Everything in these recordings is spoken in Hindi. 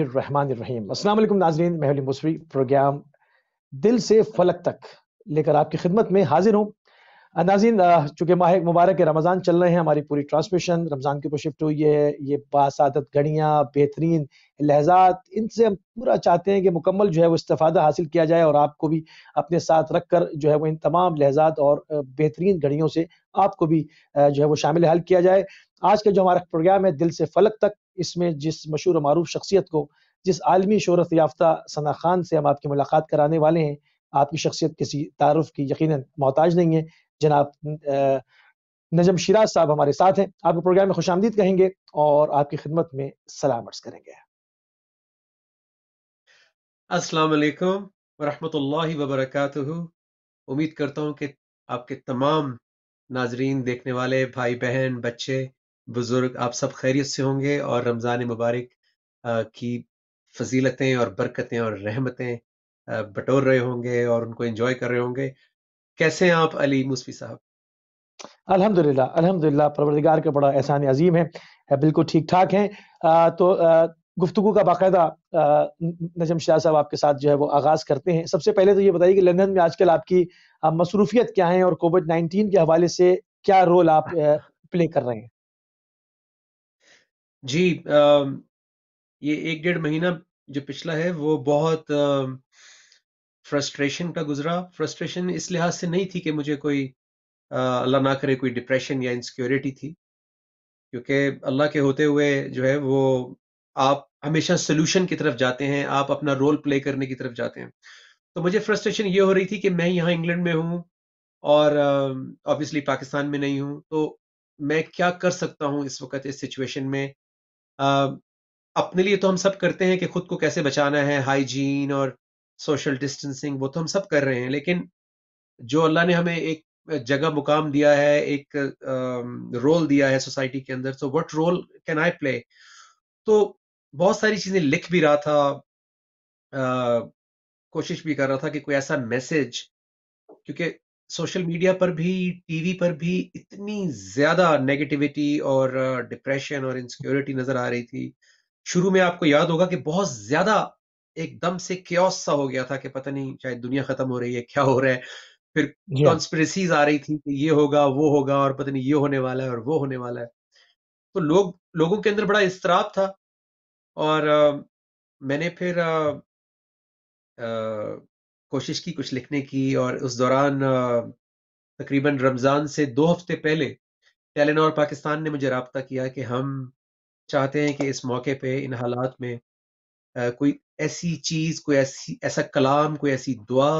अस्सलाम नाजरीन मैं मुसरी प्रोग्राम दिल से फलक तक लेकर आपकी खिदमत में हाजिर हूँ नाजीन चूंकि माह मुबारक रमज़ान चल रहे हैं हमारी पूरी ट्रांसमिशन रमज़ान की शिफ्ट हुई है ये बासादत घड़ियाँ बेहतरीन लहजात इनसे हम पूरा चाहते हैं कि मुकम्मल जो है वो इस्तफादा हासिल किया जाए और आपको भी अपने साथ रख कर जो है वो इन तमाम लहजात और बेहतरीन घड़ियों से आपको भी जो है वो शामिल हाल किया जाए आज का जो हमारा प्रोग्राम है दिल से फलक तक इसमें जिस मशहूर मरूफ शख्सियत को जिस आलमी शहरत याफ्ता सना खान से हम आपकी मुलाकात कराने वाले हैं आपकी शख्सियत किसी तारफ़ की यकीन मोहताज नहीं है जनाब नजम शिराज साहब हमारे साथ हैं आपके प्रोग्राम में खुश आमदीद कहेंगे और आपकी खिदमत में सलाम अर्ज करेंगे असलकम वालेकुम वबरक उम्मीद करता हूँ कि आपके तमाम नाजरीन देखने वाले भाई बहन बच्चे बुजुर्ग आप सब खैरियत से होंगे और रमज़ान मुबारक की फजीलतें और बरकतें और रहमतें बटोर रहे होंगे और उनको एंजॉय कर रहे होंगे। कैसे हैं आप अली मुस्फी साहब? अल्हम्दुलिल्लाह, अल्हम्दुलिल्लाह परवरदिगार का बड़ा एहसान अज़ीम है। बिल्कुल ठीक-ठाक हैं। तो अ, गुफ्तगू का बाकायदा नजम शाह साहब आपके साथ जो है वो आगाज़ करते हैं। सबसे पहले तो ये बताइए कि लंदन में आजकल आपकी मसरूफ़ियत क्या है और कोविड-19 के हवाले से क्या रोल आप प्ले कर रहे हैं? जी आ, ये एक डेढ़ महीना जो पिछला है वो बहुत फ्रस्ट्रेशन का गुज़रा। फ्रस्ट्रेशन इस लिहाज़ से नहीं थी कि मुझे कोई अल्लाह ना करे कोई डिप्रेशन या इनसिक्योरिटी थी। क्योंकि अल्लाह के होते हुए जो है वो आप हमेशा सोल्यूशन की तरफ जाते हैं, आप अपना रोल प्ले करने की तरफ जाते हैं। तो मुझे फ्रस्ट्रेशन ये हो रही थी कि मैं यहाँ इंग्लैंड में हूँ और ऑब्वियसली पाकिस्तान में नहीं हूँ। तो मैं क्या कर सकता हूँ इस वक़्त इस सिचुएशन में? अपने लिए तो हम सब करते हैं कि खुद को कैसे बचाना है हाइजीन और सोशल डिस्टेंसिंग वो तो हम सब कर रहे हैं लेकिन जो अल्लाह ने हमें एक जगह मुकाम दिया है एक रोल दिया है सोसाइटी के अंदर so what role can I play तो बहुत सारी चीजें लिख भी रहा था आ, कोशिश भी कर रहा था कि कोई ऐसा मैसेज क्योंकि सोशल मीडिया पर भी टीवी पर भी इतनी ज्यादा नेगेटिविटी और डिप्रेशन और इनसिक्योरिटी नजर आ रही थी शुरू में आपको याद होगा कि बहुत ज्यादा एकदम से क्योस सा हो गया था कि पता नहीं शायद दुनिया खत्म हो रही है क्या हो रहा है फिर कॉन्स्परेसीज हाँ। आ रही थी कि ये होगा वो होगा और पता नहीं ये होने वाला है और वो होने वाला है तो लोग लोगों के अंदर बड़ा इसतराब था और आ, मैंने फिर आ, आ, कोशिश की कुछ लिखने की और उस दौरान तकरीबन रमज़ान से दो हफ्ते पहले टेलीनॉर पाकिस्तान ने मुझे रबता किया कि हम चाहते हैं कि इस मौके पे इन हालात में कोई ऐसी चीज़ कोई ऐसी ऐसा कलाम कोई ऐसी दुआ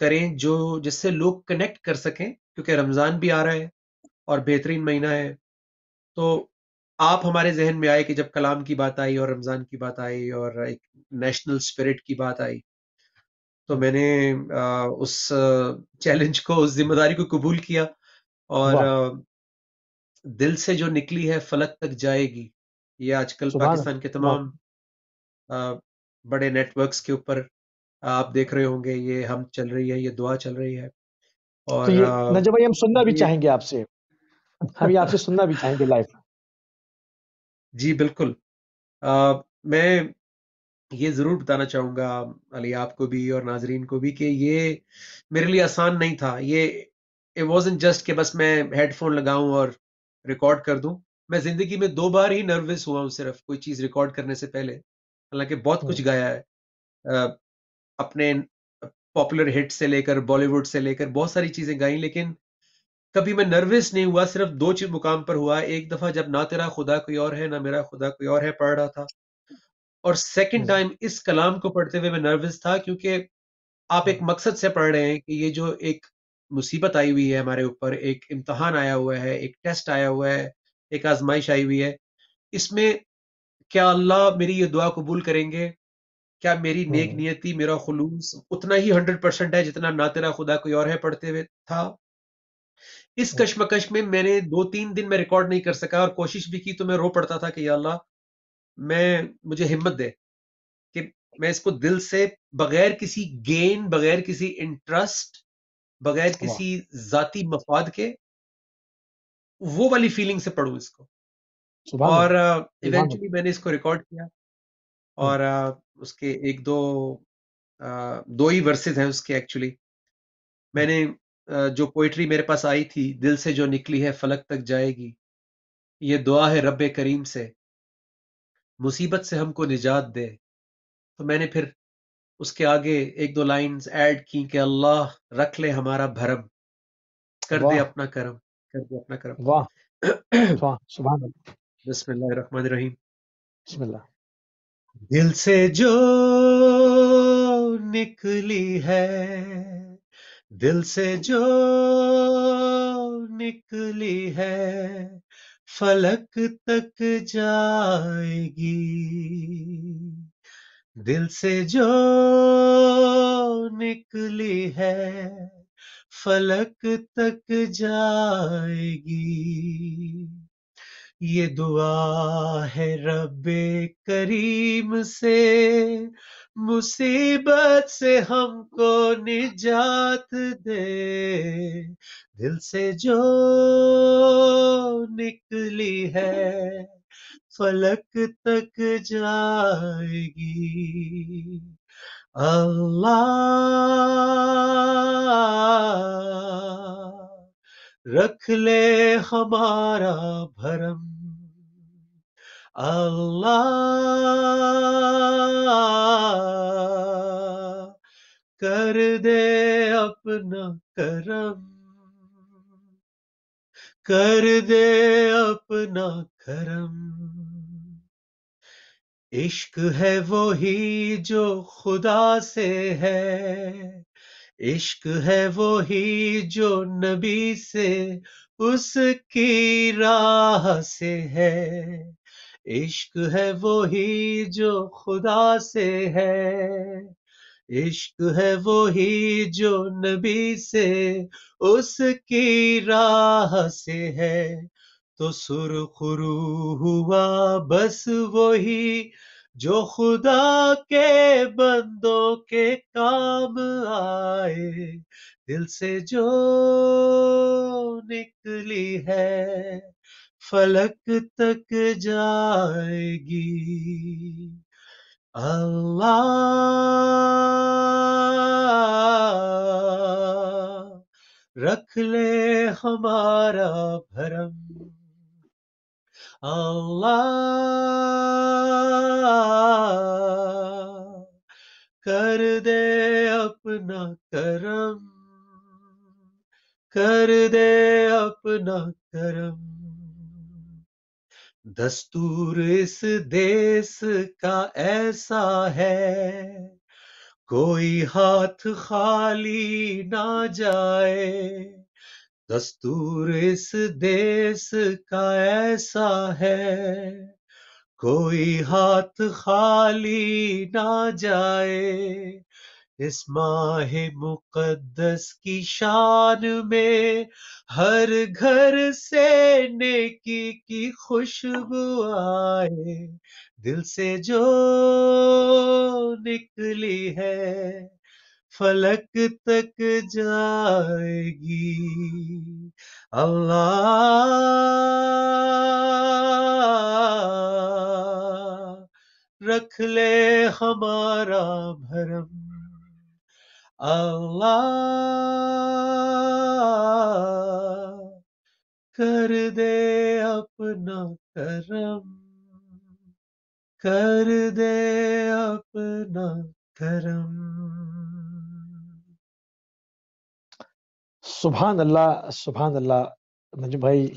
करें जो जिससे लोग कनेक्ट कर सकें क्योंकि रमज़ान भी आ रहा है और बेहतरीन महीना है तो आप हमारे जहन में आए कि जब कलाम की बात आई और रमज़ान की बात आई और एक नेशनल स्पिरिट की बात आई तो मैंने आ, उस चैलेंज को उस जिम्मेदारी को कबूल किया और दिल से जो निकली है फलक तक जाएगी ये आजकल पाकिस्तान के तमाम बड़े नेटवर्क्स के ऊपर आप देख रहे होंगे ये हम चल रही है ये दुआ चल रही है और तो ये, भाई हम सुनना भी चाहेंगे आपसे हम आपसे सुनना भी चाहेंगे लाइफ जी बिल्कुल आ, मैं ये ज़रूर बताना चाहूंगा अली आपको भी और नाज़रीन को भी कि ये मेरे लिए आसान नहीं था। ये इट इन जस्ट कि बस मैं हेडफ़ोन लगाऊं और रिकॉर्ड कर दूं मैं ज़िंदगी में दो बार ही नर्वस हुआ हूँ सिर्फ़ कोई चीज़ रिकॉर्ड करने से पहले, हालांकि बहुत कुछ हम्म। गाया है। अपने पॉपुलर हिट से लेकर बॉलीवुड से लेकर बहुत सारी चीज़ें गाई लेकिन कभी मैं नर्वस नहीं हुआ सिर्फ़ दो चीज मुकाम पर हुआ। एक दफ़ा जब ना तेरा खुदा कोई और है ना मेरा खुदा कोई और है पढ़ रहा था। और सेकेंड टाइम हम्म। इस कलाम को पढ़ते हुए मैं नर्वस था क्योंकि आप एक हम्म। मकसद से पढ़ रहे हैं कि ये जो एक मुसीबत आई हुई है हमारे ऊपर एक इम्तहान आया हुआ है एक टेस्ट आया हुआ है एक आजमाइश आई हुई है इसमें क्या अल्लाह मेरी ये दुआ कबूल करेंगे क्या मेरी हम्म, नेक नियति मेरा खलूस उतना ही हंड्रेड परसेंट है जितना ना तेरा खुदा कोई और है पढ़ते हुए था इस कश्मकश में मैंने दो तीन दिन में रिकॉर्ड नहीं कर सका और कोशिश भी की तो मैं रो पड़ता था कि अल्लाह मैं मुझे हिम्मत दे कि मैं इसको दिल से बगैर किसी गेन बगैर किसी इंटरेस्ट बगैर किसी जाति मफाद के वो वाली फीलिंग से पढ़ू इसको और इवेंचुअली uh, मैंने इसको रिकॉर्ड किया हाँ। और uh, उसके एक दो uh, दो ही वर्सेस हैं उसके एक्चुअली हाँ। मैंने uh, जो पोइट्री मेरे पास आई थी दिल से जो निकली है फलक तक जाएगी ये दुआ है रब करीम से मुसीबत से हमको निजात दे तो मैंने फिर उसके आगे एक दो लाइंस ऐड की कि अल्लाह रख ले हमारा भरम कर दे अपना करम कर दे अपना करम वाह सुभान दिल से जो निकली है दिल से जो निकली है फलक तक जाएगी दिल से जो निकली है फलक तक जाएगी ये दुआ है रब करीम से मुसीबत से हमको निजात दे दिल से जो निकली है फलक तक जाएगी अल्लाह रख ले हमारा भरम अल्लाह कर दे अपना करम कर दे अपना करम इश्क है वो ही जो खुदा से है इश्क है वो ही जो नबी से उसकी राह से है इश्क है वो ही जो खुदा से है इश्क है वो ही जो नबी से उसकी राह से है तो सुरखरू हुआ बस वो ही जो खुदा के बंदों के काम आए दिल से जो निकली है फलक तक जाएगी अल्लाह रख ले हमारा भरम अल्लाह कर दे अपना करम कर दे अपना करम दस्तूर इस देश का ऐसा है कोई हाथ खाली ना जाए दस्तूर इस देश का ऐसा है कोई हाथ खाली ना जाए इस माह मुकद्दस की शान में हर घर से नेकी की खुशबू आए दिल से जो निकली है फलक तक जाएगी अल्लाह रख ले हमारा भरम अल्लाह कर दे अपना करम कर दे अपना करम सुभान अल्लाह सुबहान अल्लाह नजम भाई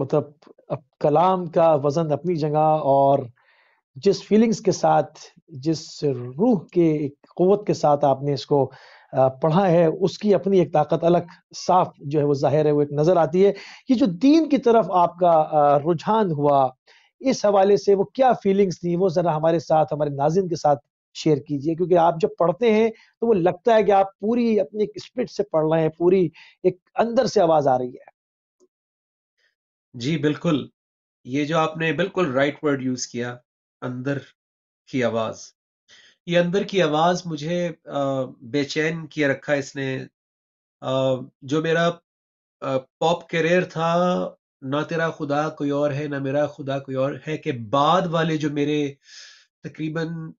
मतलब अब कलाम का वजन अपनी जगह और जिस फीलिंग्स के साथ जिस रूह के एक कुत के साथ आपने इसको पढ़ा है उसकी अपनी एक ताकत अलग साफ जो है वो जाहिर है वो एक नज़र आती है ये जो दीन की तरफ आपका रुझान हुआ इस हवाले से वो क्या फीलिंग्स थी वो ज़रा हमारे साथ हमारे नाजिन के साथ शेयर कीजिए क्योंकि आप जब पढ़ते हैं तो वो लगता है कि आप पूरी अपनी एक स्पिरिट से पढ़ रहे हैं पूरी एक अंदर से आवाज़ आ रही है जी बिल्कुल ये जो आपने बिल्कुल राइट वर्ड यूज़ किया अंदर की आवाज़ ये अंदर की आवाज़ मुझे बेचैन किया रखा इसने जो मेरा पॉप करियर था, "ना तेरा खुदा कोई और है, ना मेरा खुदा कोई और है" के बाद वाले जो मेरे तकरीबन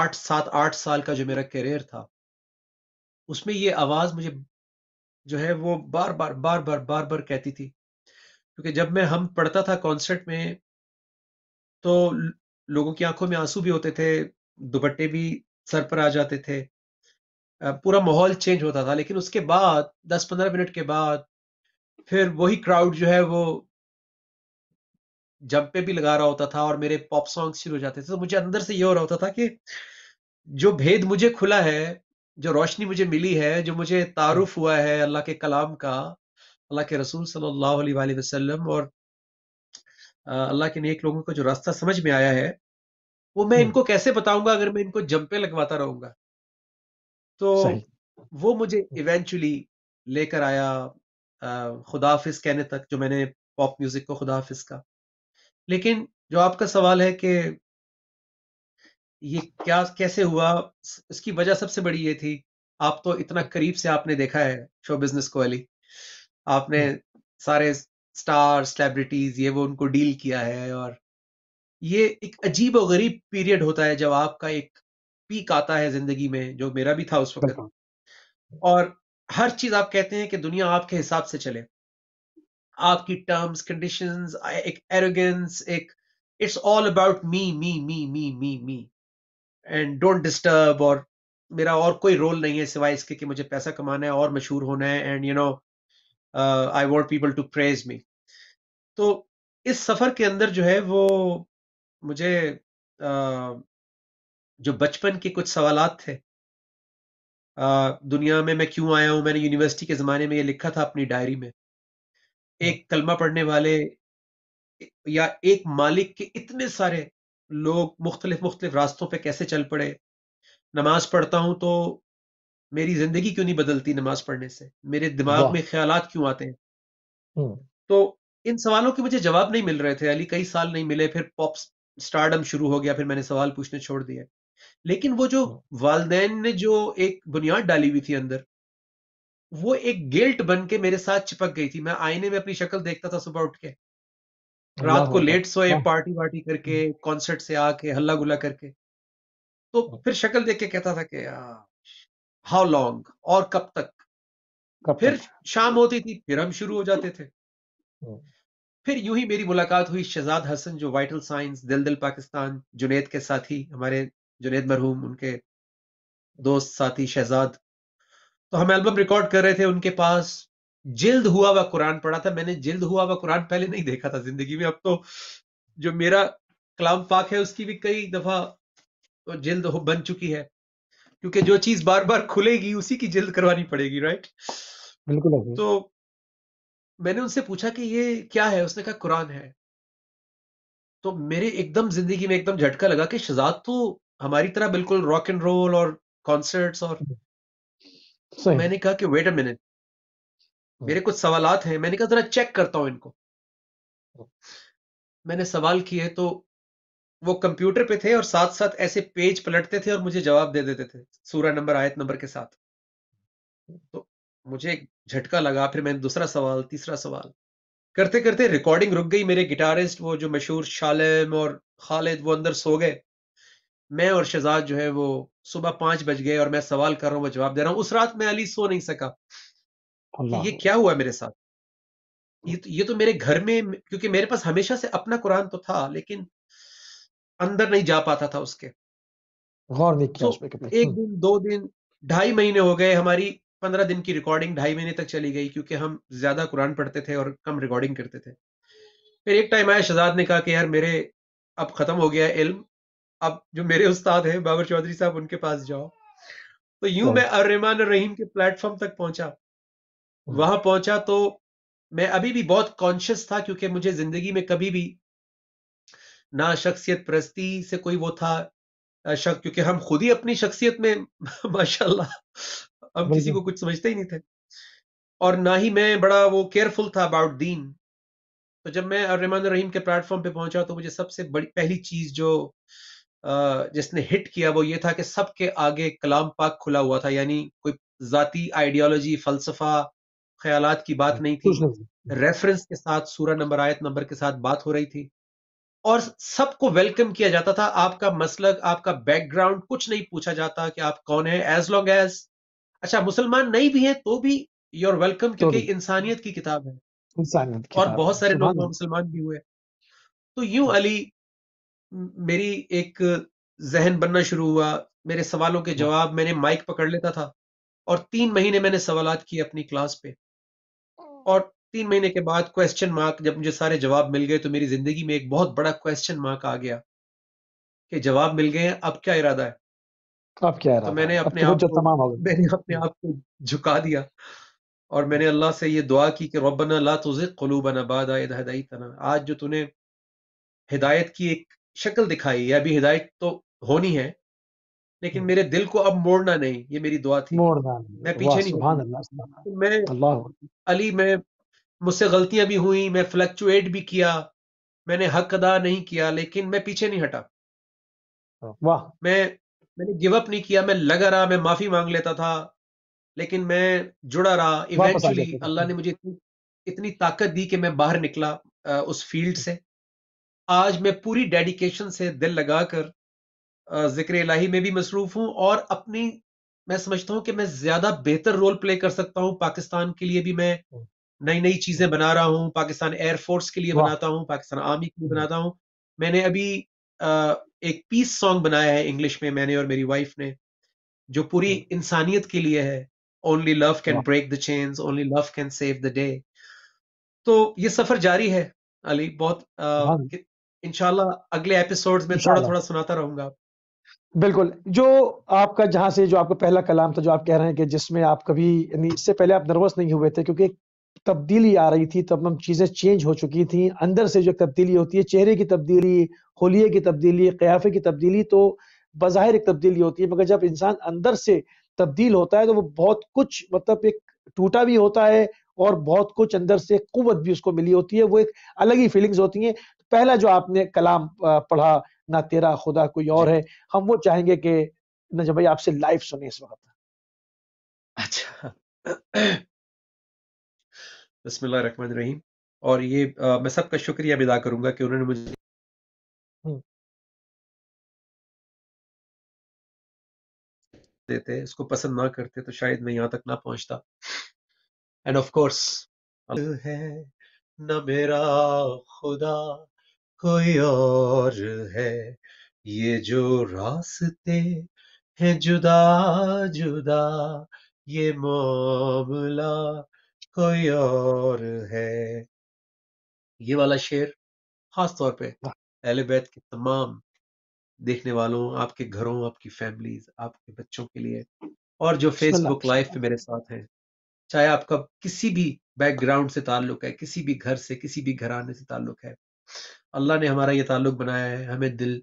आठ सात आठ साल का जो मेरा करियर था उसमें ये आवाज़ मुझे जो है वो बार-बार, बार-बार, बार-बार कहती थी। क्योंकि जब मैं हम पढ़ता था कॉन्सर्ट में तो लोगों की आंखों में आंसू भी होते थे। दुपट्टे भी सर पर आ जाते थे पूरा माहौल चेंज होता था लेकिन उसके बाद दस पंद्रह मिनट के बाद फिर वही क्राउड जो है वो जंप पे भी लगा रहा होता था और मेरे पॉप सॉन्ग शुरू हो जाते थे तो मुझे अंदर से ये हो रहा होता था कि जो भेद मुझे खुला है जो रोशनी मुझे मिली है जो मुझे तारुफ हम्म। हुआ है अल्लाह के कलाम का अल्लाह के रसूल सल्लल्लाहु अलैहि वसल्लम और अल्लाह के नेक लोगों को जो रास्ता समझ में आया है वो मैं हम्म। इनको कैसे बताऊंगा अगर मैं इनको जंपे लगवाता रहूंगा तो वो मुझे इवेंचुअली लेकर आया खुदाफिज कहने तक जो मैंने पॉप म्यूजिक को खुदाफिस का लेकिन जो आपका सवाल है कि ये क्या कैसे हुआ इसकी वजह सबसे बड़ी ये थी आप तो इतना करीब से आपने देखा है शो बिजनेस को अली आपने हम्म। सारे स्टार सेलिब्रिटीज ये वो उनको डील किया है और ये एक अजीब और गरीब पीरियड होता है जब आपका एक पीक आता है जिंदगी में जो मेरा भी था उस वक्त और हर चीज आप कहते हैं कि दुनिया आपके हिसाब से चले आपकी टर्म्स कंडीशंस एक एरोगेंस एक it's all about me me me me me me and don't disturb और मेरा और कोई रोल नहीं है सिवाय इसके कि मुझे पैसा कमाना है और मशहूर होना है and you know I want people to praise me तो इस सफर के अंदर जो है वो मुझे जो बचपन के कुछ सवाल थे दुनिया में मैं क्यों आया हूँ मैंने यूनिवर्सिटी के ज़माने में ये लिखा था अपनी डायरी में हाँ। एक कलमा पढ़ने वाले या एक मालिक के इतने सारे लोग मुख्तलिफ मुख्तलिफ रास्तों पे कैसे चल पड़े नमाज पढ़ता हूं तो मेरी ज़िंदगी क्यों नहीं बदलती नमाज पढ़ने से मेरे दिमाग में ख्याल क्यों आते हैं तो इन सवालों के मुझे जवाब नहीं मिल रहे थे अली कई साल नहीं मिले फिर पॉप्स स्टार्डम शुरू हो गया फिर मैंने सवाल पूछने छोड़ दिया लेकिन वो जो हाँ। वालदेन ने जो एक बुनियाद डाली हुई थी अंदर वो एक गिल्ट बन के मेरे साथ चिपक गई थी मैं आईने में अपनी शक्ल देखता था सुबह उठ के रात को लेट सोए हाँ। पार्टी वार्टी करके हम्म। कॉन्सर्ट से आके हल्ला गुल्ला करके तो हाँ। फिर शक्ल देख के कहता था कि हाउ लॉन्ग और कब तक कब फिर तक? शाम होती थी फिर हम शुरू हो जाते थे फिर यूं ही मेरी मुलाकात हुई शहजाद हसन जो वाइटल साइंस दिल दिल पाकिस्तान जुनेद के साथी हमारे जुनेद मरहूम उनके दोस्त साथी शहजाद तो हम एल्बम रिकॉर्ड कर रहे थे उनके पास जिल्द हुआ हुआ कुरान पढ़ा था मैंने जिल्द हुआ हुआ कुरान पहले नहीं देखा था जिंदगी में अब तो जो मेरा कलाम पाक है उसकी भी कई दफा तो जिल्द बन चुकी है क्योंकि जो चीज बार बार खुलेगी उसी की जिल्द करवानी पड़ेगी राइट बिल्कुल तो मैंने उनसे पूछा कि ये क्या है उसने कहा कुरान है तो मेरे एकदम जिंदगी में एकदम झटका लगा कि शहजाद तो हमारी तरह बिल्कुल रॉक एंड रोल और कॉन्सर्ट्स और हम्म। सही। मैंने कहा कि वेट अ मिनट मेरे कुछ सवाल हैं मैंने कहा जरा चेक करता हूं इनको हम्म। मैंने सवाल किए तो वो कंप्यूटर पे थे और साथ साथ ऐसे पेज पलटते थे और मुझे जवाब दे देते थे सूरा नंबर आयत नंबर के साथ हम्म। तो मुझे एक झटका लगा फिर मैंने दूसरा सवाल तीसरा सवाल करते करते रिकॉर्डिंग रुक गई मेरे गिटारिस्ट वो जो मशहूर शालिम और खालिद वो अंदर सो गए मैं और शहजाद जो है वो सुबह पांच बज गए और मैं सवाल कर रहा हूँ वो जवाब दे रहा हूँ उस रात मैं अली सो नहीं सका ये क्या हुआ मेरे साथ ये तो, ये तो मेरे घर में क्योंकि मेरे पास हमेशा से अपना कुरान तो था लेकिन अंदर नहीं जा पाता था उसके गौर नहीं किया तो एक हम्म। दिन दो दिन ढाई महीने हो गए हमारी पंद्रह दिन की रिकॉर्डिंग ढाई महीने तक चली गई क्योंकि हम ज्यादा कुरान पढ़ते थे और कम रिकॉर्डिंग करते थे फिर एक टाइम आया शहजाद ने कहा कि यार मेरे अब खत्म हो गया इल्म अब जो मेरे उस्ताद हैं बाबर चौधरी साहब उनके पास जाओ तो यूं मैं अर्रहमान रहीम के प्लेटफॉर्म तक पहुंचा वहां पहुंचा तो मैं अभी भी बहुत कॉन्शियस था क्योंकि मुझे जिंदगी में कभी भी ना शख्सियत प्रस्ती से कोई वो था शक क्योंकि हम खुद ही अपनी शख्सियत में माशाल्लाह अब किसी तो। को कुछ समझते ही नहीं थे और ना ही मैं बड़ा वो केयरफुल था अबाउट दीन तो जब मैं रहमान रहीम के प्लेटफॉर्म पे पहुंचा तो मुझे सबसे बड़ी पहली चीज जो जिसने हिट किया वो ये था कि सबके आगे कलाम पाक खुला हुआ था यानी कोई जाति आइडियोलॉजी फलसफा ख्याल की बात नहीं थी रेफरेंस के साथ सूरह नंबर आयत नंबर के साथ बात हो रही थी और सबको वेलकम किया जाता था आपका मसलक आपका बैकग्राउंड कुछ नहीं पूछा जाता कि आप कौन है एज लॉन्ग एज अच्छा मुसलमान नहीं भी हैं तो भी यू आर वेलकम क्योंकि इंसानियत की किताब है इंसानियत और बहुत सारे लोग मुसलमान भी हुए तो यूं अली मेरी एक जहन बनना शुरू हुआ मेरे सवालों के जवाब मैंने माइक पकड़ लेता था और तीन महीने मैंने सवाल किए अपनी क्लास पे और तीन महीने के बाद क्वेश्चन मार्क जब मुझे सारे जवाब मिल गए तो मेरी जिंदगी में एक बहुत बड़ा क्वेश्चन मार्क आ गया कि जवाब मिल गए हैं अब क्या इरादा है अब क्या तो मैंने अपने तो आप को तमाम मैंने अपने आप को झुका दिया और मैंने अल्लाह से ये दुआ की कि रबना ला तुझे कलूबना बाद हदाई तना आज जो तूने हिदायत की एक शक्ल दिखाई है अभी हिदायत तो होनी है लेकिन हम्म। मेरे दिल को अब मोड़ना नहीं ये मेरी दुआ थी मोड़ना नहीं मैं पीछे नहीं अल्लाह तो मैं अल्लाह अली मैं मुझसे गलतियां भी हुई मैं फ्लक्चुएट भी किया मैंने हक अदा नहीं किया लेकिन मैं पीछे नहीं हटा वाह मैं मैंने गिव अप नहीं किया मैं लगा रहा मैं माफी मांग लेता था लेकिन मैं जुड़ा रहा इवेंचुअली अल्लाह ने मुझे इतनी ताकत दी कि मैं बाहर निकला उस फील्ड से आज मैं पूरी डेडिकेशन से दिल लगाकर जिक्र इलाही में भी मसरूफ हूँ और अपनी मैं समझता हूँ कि मैं ज्यादा बेहतर रोल प्ले कर सकता हूँ पाकिस्तान के लिए भी मैं हम्म। नई नई चीजें बना रहा हूँ पाकिस्तान एयरफोर्स के लिए बनाता हूँ पाकिस्तान आर्मी के लिए हम्म। बनाता हूँ मैंने अभी एक पीस सॉन्ग बनाया है इंग्लिश में मैंने और मेरी वाइफ ने जो पूरी हम्म। इंसानियत के लिए है only love can break the chains only love can save the day तो ये सफर जारी है अली बहुत हाँ। इनशाला अगले एपिसोड्स में थोड़ा थोड़ा सुनाता रहूंगा बिल्कुल जो आपका जहां से जो आपका पहला कलाम था जो आप कह रहे हैं कि जिसमें आप कभी इससे पहले आप नर्वस नहीं हुए थे क्योंकि एक तब्दीली आ रही थी तमाम चीज़ें चेंज हो चुकी थी अंदर से जो तब्दीली होती है चेहरे की तब्दीली होलिये की तब्दीली क्याफ़े की तब्दीली तो बाहिर एक तब्दीली होती है मगर जब इंसान अंदर से तब्दील होता है तो वो बहुत कुछ मतलब एक टूटा भी होता है और बहुत कुछ अंदर से कुत भी उसको मिली होती है वो एक अलग ही फीलिंग्स होती हैं पहला जो आपने कलाम पढ़ा ना तेरा खुदा कोई और है हम वो चाहेंगे कि नजर भाई आपसे लाइव सुने इस वक्त अच्छा रहीम और ये आ, मैं सबका शुक्रिया अदा करूंगा कि उन्होंने मुझे देते, इसको पसंद ना करते तो शायद मैं यहाँ तक ना पहुंचता एंड ऑफ कोर्स है न मेरा खुदा कोई और है ये जो रास्ते हैं जुदा जुदा ये मामला कोई और है। ये वाला शेर ख़ास तौर पे एलिबैथ के तमाम देखने वालों, आपके घरों, आपकी फ़ैमिलीज़, आपके बच्चों के लिए और जो फ़ेसबुक लाइव पे मेरे साथ हैं, चाहे आपका किसी भी बैकग्राउंड से ताल्लुक है, किसी भी घर से, किसी भी घराने से ताल्लुक है। अल्लाह ने हमारा ये ताल्लुक बनाया है, हमें दिल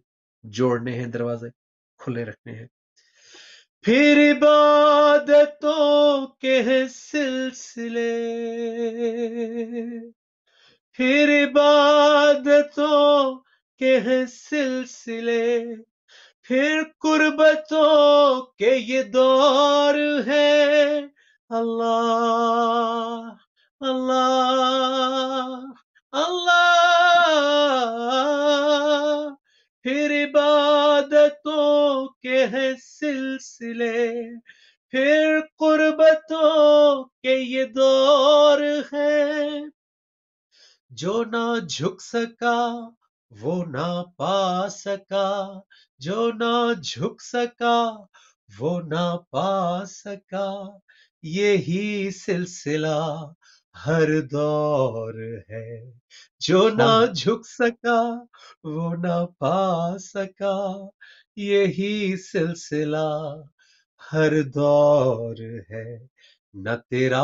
जोड़ने हैं, दरवाज़े खुले रखने हैं। फिर इबादतों के सिलसिले फिर इबादतों के सिलसिले फिर कुर्बतों के ये दौर है अल्लाह अल्लाह अल्लाह फिर इबादतों के हैं सिलसिले फिर कुर्बतों के ये दौर है जो ना झुक सका वो ना पा सका जो ना झुक सका वो ना पा सका यही सिलसिला हर दौर है जो ना झुक सका वो ना पा सका यही सिलसिला हर दौर है न तेरा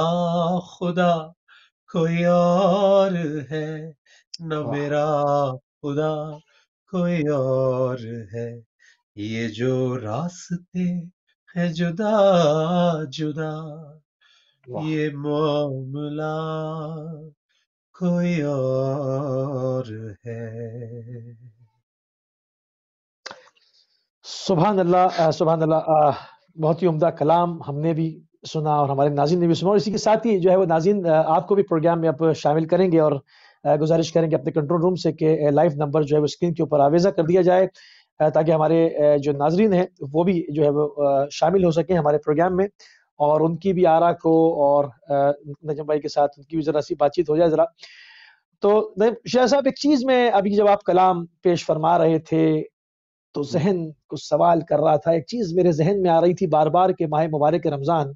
खुदा कोई और है न मेरा खुदा कोई और है ये जो रास्ते हैं जुदा जुदा ये मामला कोई और है सुबहान अल्लाह सुबहान अल्लाह बहुत ही उम्दा कलाम हमने भी सुना और हमारे नाजिन ने भी सुना और इसी के साथ ही जो है वो नाजिन आपको भी प्रोग्राम में आप शामिल करेंगे और गुजारिश करेंगे अपने कंट्रोल रूम से कि लाइव नंबर जो है वो स्क्रीन के ऊपर आवेजा कर दिया जाए ताकि हमारे जो नाजरीन हैं वो भी जो है वो शामिल हो सके हमारे प्रोग्राम में और उनकी भी आरा को और नजम भाई के साथ उनकी भी जरा सी बातचीत हो जाए जरा तो शाह साहब एक चीज में अभी जब आप कलाम पेश फरमा रहे थे तो जहन कुछ सवाल कर रहा था एक चीज मेरे जहन में आ रही थी बार बार के माह मुबारक रमजान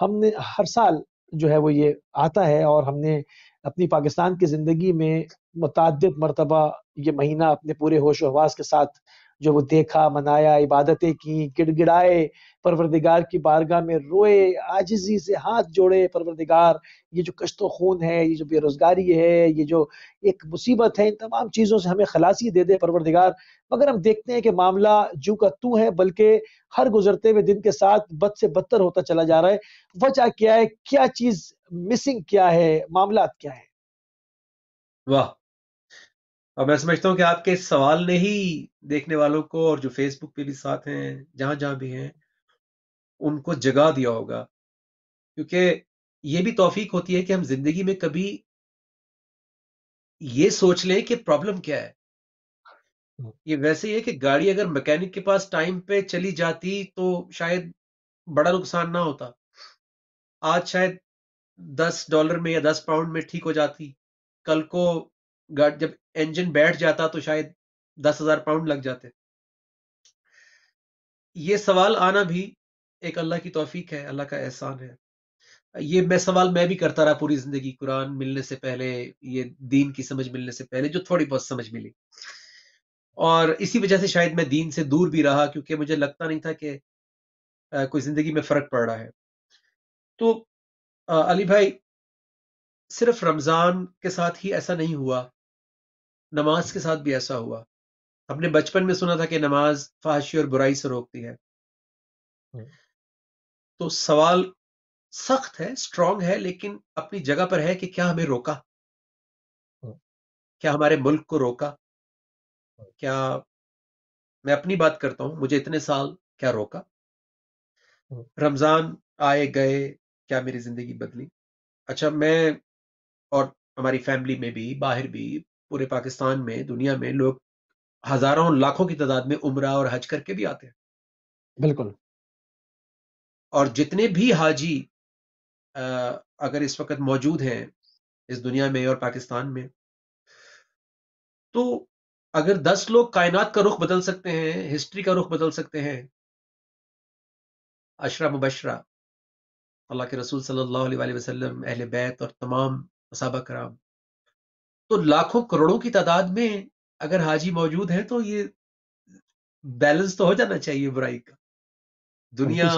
हमने हर साल जो है वो ये आता है और हमने अपनी पाकिस्तान की ज़िंदगी में मुतद मरतबा ये महीना अपने पूरे होश के साथ जो वो देखा मनाया इबादतें की गिड़गिड़ाए परवरदिगार की बारगाह में रोए आजिजी से हाथ जोड़े परवरदिगार ये जो कश्तो खून है ये जो बेरोजगारी है ये जो एक मुसीबत है इन तमाम चीज़ों से हमें खलासी दे दे परवरदिगार मगर हम देखते हैं कि मामला जू का तू है बल्कि हर गुजरते हुए दिन के साथ बद से बदतर होता चला जा रहा है वजह क्या है क्या चीज़ मिसिंग क्या है मामला क्या है वाह और मैं समझता हूँ कि आपके इस सवाल ने ही देखने वालों को और जो फेसबुक पे भी साथ हैं जहां जहां भी हैं उनको जगा दिया होगा क्योंकि ये भी तौफीक होती है कि हम जिंदगी में कभी ये सोच लें कि प्रॉब्लम क्या है ये वैसे ही है कि गाड़ी अगर मैकेनिक के पास टाइम पे चली जाती तो शायद बड़ा नुकसान ना होता आज शायद दस डॉलर में या दस पाउंड में ठीक हो जाती कल को जब इंजन बैठ जाता तो शायद दस हजार पाउंड लग जाते ये सवाल आना भी एक अल्लाह की तोफीक है अल्लाह का एहसान है ये मैं सवाल मैं भी करता रहा पूरी जिंदगी कुरान मिलने से पहले ये दीन की समझ मिलने से पहले जो थोड़ी बहुत समझ मिली और इसी वजह से शायद मैं दीन से दूर भी रहा क्योंकि मुझे लगता नहीं था कि कोई जिंदगी में फर्क पड़ रहा है तो अली भाई सिर्फ रमज़ान के साथ ही ऐसा नहीं हुआ नमाज के साथ भी ऐसा हुआ हमने बचपन में सुना था कि नमाज फाशी और बुराई से रोकती है तो सवाल सख्त है स्ट्रॉन्ग है लेकिन अपनी जगह पर है कि क्या हमें रोका क्या हमारे मुल्क को रोका क्या मैं अपनी बात करता हूं मुझे इतने साल क्या रोका रमजान आए गए क्या मेरी जिंदगी बदली अच्छा मैं और हमारी फैमिली में भी बाहर भी पूरे पाकिस्तान में दुनिया में लोग हजारों लाखों की तादाद में उम्र और हज करके भी आते हैं बिल्कुल और जितने भी हाजी अगर इस वक्त मौजूद हैं इस दुनिया में और पाकिस्तान में तो अगर दस लोग कायनात का रुख बदल सकते हैं हिस्ट्री का रुख बदल सकते हैं अशरा मुबशरा अल्लाह के रसूल सल्लल्लाहु अलैहि वसल्लम अहल बैत और तमाम मसाबा कराम तो लाखों करोड़ों की तादाद में अगर हाजी मौजूद है तो ये बैलेंस तो हो जाना चाहिए बुराई का दुनिया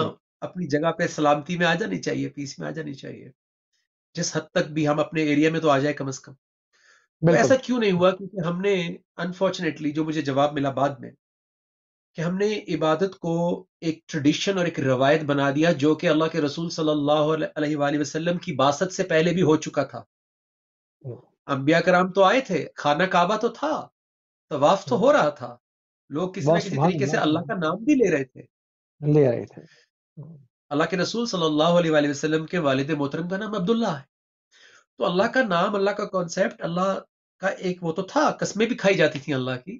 अपनी जगह पे सलामती में आ जानी चाहिए पीस में आ जानी चाहिए जिस हद तक भी हम अपने एरिया में तो आ जाए कम अज कम तो ऐसा क्यों नहीं हुआ क्योंकि हमने अनफॉर्चुनेटली जो मुझे जवाब मिला बाद में कि हमने इबादत को एक ट्रेडिशन और एक रवायत बना दिया जो कि अल्लाह के रसूल सल्लल्लाहु अलैहि वसल्लम की बासत से पहले भी हो चुका था अंबिया कराम तो आए थे खाना काबा तो था तवाफ तो हो हम्म। रहा था लोग किसी ना किसी तरीके से अल्लाह का नाम भी ले रहे थे ले रहे थे हम्म। अल्लाह के रसूल सल्लल्लाहु अलैहि वसल्लम के वालिद मोहतरम का नाम अब्दुल्ला है तो अल्लाह का नाम अल्लाह का कॉन्सेप्ट अल्लाह का एक वो तो था कस्में भी खाई जाती थी अल्लाह की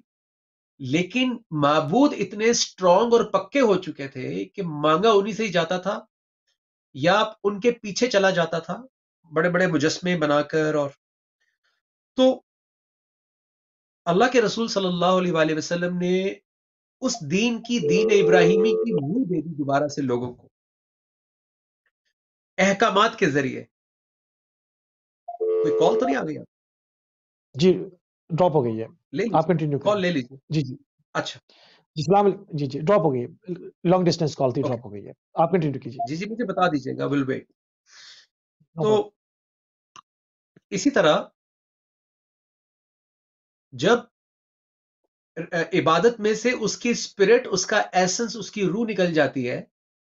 लेकिन माबूद इतने स्ट्रॉन्ग और पक्के हो चुके थे कि मांगा उन्हीं से ही जाता था या उनके पीछे चला जाता था बड़े बड़े मुजस्मे बनाकर और तो अल्लाह के रसूल सल्लल्लाहु अलैहि वसल्लम ने उस दीन की दीन इब्राहिमी की मुंह दे दी दोबारा से लोगों को अहकाम के जरिए कोई कॉल तो नहीं आ गई जी ड्रॉप हो गई है आप कंटिन्यू कॉल ले लीजिए जी जी अच्छा इस्लाम जी जी ड्रॉप हो गई लॉन्ग डिस्टेंस कॉल थी ड्रॉप हो गई है आप कंटिन्यू कीजिए जी जी मुझे बता दीजिएगा विल वेट तो इसी तरह जब इबादत में से उसकी स्पिरिट उसका एसेंस उसकी रूह निकल जाती है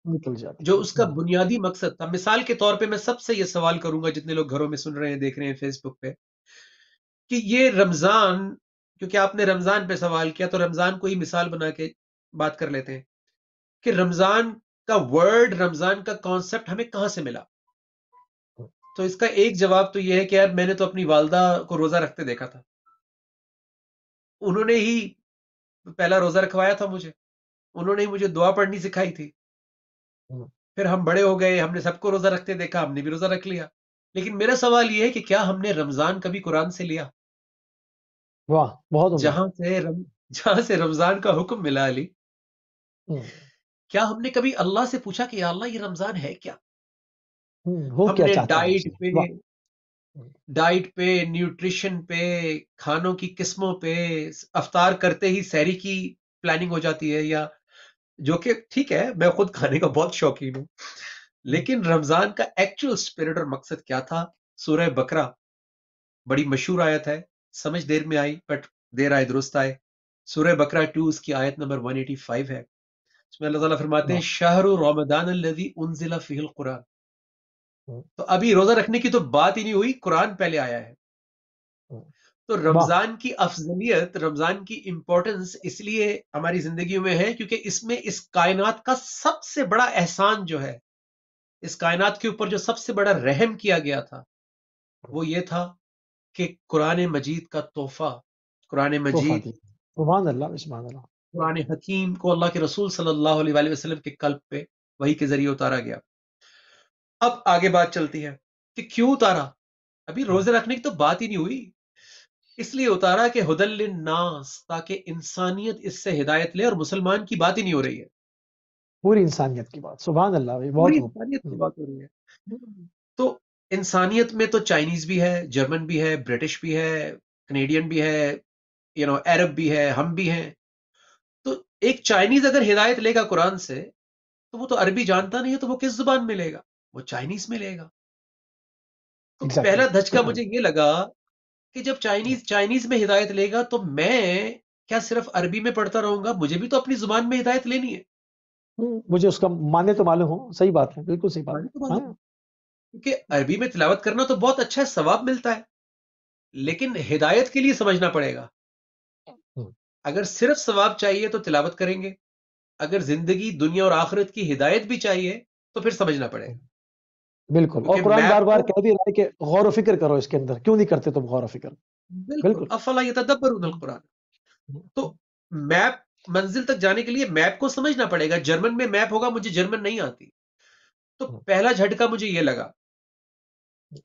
निकल जाती जो उसका हाँ। बुनियादी मकसद था मिसाल के तौर पे मैं सबसे ये सवाल करूंगा जितने लोग घरों में सुन रहे हैं देख रहे हैं फेसबुक पे कि ये रमजान क्योंकि आपने रमजान पे सवाल किया तो रमजान को ही मिसाल बना के बात कर लेते हैं कि रमजान का वर्ड रमजान का कॉन्सेप्ट हमें कहां से मिला हाँ। तो इसका एक जवाब तो यह है कि यार मैंने तो अपनी वालदा को रोजा रखते देखा था उन्होंने ही पहला रोजा रखवाया था मुझे उन्होंने ही मुझे दुआ पढ़नी सिखाई थी फिर हम बड़े हो गए हमने सबको रोजा रखते देखा हमने भी रोजा रख लिया लेकिन मेरा सवाल यह है कि क्या हमने रमजान कभी कुरान से लिया वाह बहुत जहां से रम, जहां से रमजान का हुक्म मिला अली क्या हमने कभी अल्लाह से पूछा कि अल्लाह ये रमजान है क्या हो हमने क्या डाइट पे डाइट पे न्यूट्रिशन पे खानों की किस्मों पे अफतार करते ही सैरी की प्लानिंग हो जाती है या जो कि ठीक है मैं खुद खाने का बहुत शौकीन हूँ लेकिन रमजान का एक्चुअल स्पिरिट और मकसद क्या था सूरह बकरा बड़ी मशहूर आयत है समझ देर में आई बट देर आए दुरुस्त आए सूरह बकरा टू उसकी आयत नंबर 185 है उसमें अल्लाह ताला फरमाते हैं शाहरु रमदान उनजिला फिल कुरान हम्म। तो अभी रोजा रखने की तो बात ही नहीं हुई कुरान पहले आया है हम्म। तो रमजान की अफजलियत रमजान की इम्पोर्टेंस इसलिए हमारी जिंदगी में है क्योंकि इसमें इस कायनात का सबसे बड़ा एहसान जो है इस कायनात के ऊपर जो सबसे बड़ा रहम किया गया था वो ये था कि कुरान मजीद का तोहफा कुरान मजीद कुरान हकीम को अल्लाह के रसूल सल्लल्लाहु अलैहि वसल्लम के कल्प पे वही के जरिए उतारा गया अब आगे बात चलती है कि क्यों उतारा अभी हम्म। रोजे रखने की तो बात ही नहीं हुई इसलिए उतारा कि हदल नास ताकि इंसानियत इससे हिदायत ले और मुसलमान की बात ही नहीं हो रही है पूरी इंसानियत की बात सुबह अल्लाह पूरी इंसानियत की हम्म। बात हो रही है हम्म। तो इंसानियत में तो चाइनीज भी है जर्मन भी है ब्रिटिश भी है कनेडियन भी है यू नो अरब भी है हम भी हैं तो एक चाइनीज अगर हिदायत लेगा कुरान से तो वो तो अरबी जानता नहीं है तो वो किस जुबान में लेगा वो चाइनीज में लेगा तो exactly. पहला धचका हाँ। मुझे ये लगा कि जब चाइनीज हाँ। चाइनीज में हिदायत लेगा तो मैं क्या सिर्फ अरबी में पढ़ता रहूंगा मुझे भी तो अपनी जुबान में हिदायत लेनी है मुझे उसका माने तो मालूम हो सही बात है बिल्कुल सही बात तो है हाँ। क्योंकि अरबी में तिलावत करना तो बहुत अच्छा सवाब मिलता है लेकिन हिदायत के लिए समझना पड़ेगा अगर सिर्फ सवाब चाहिए तो तिलावत करेंगे अगर जिंदगी दुनिया और आखिरत की हिदायत भी चाहिए तो फिर समझना पड़ेगा बिल्कुल और कुरान बार बार कह भी रहा है कि गौर फिक्र करो इसके अंदर क्यों नहीं करते तुम गौर फिक्र बिल्कुल अफला कुरान तो मैप मंजिल तक जाने के लिए मैप को समझना पड़ेगा जर्मन में मैप होगा मुझे जर्मन नहीं आती तो हाँ। पहला झटका मुझे ये लगा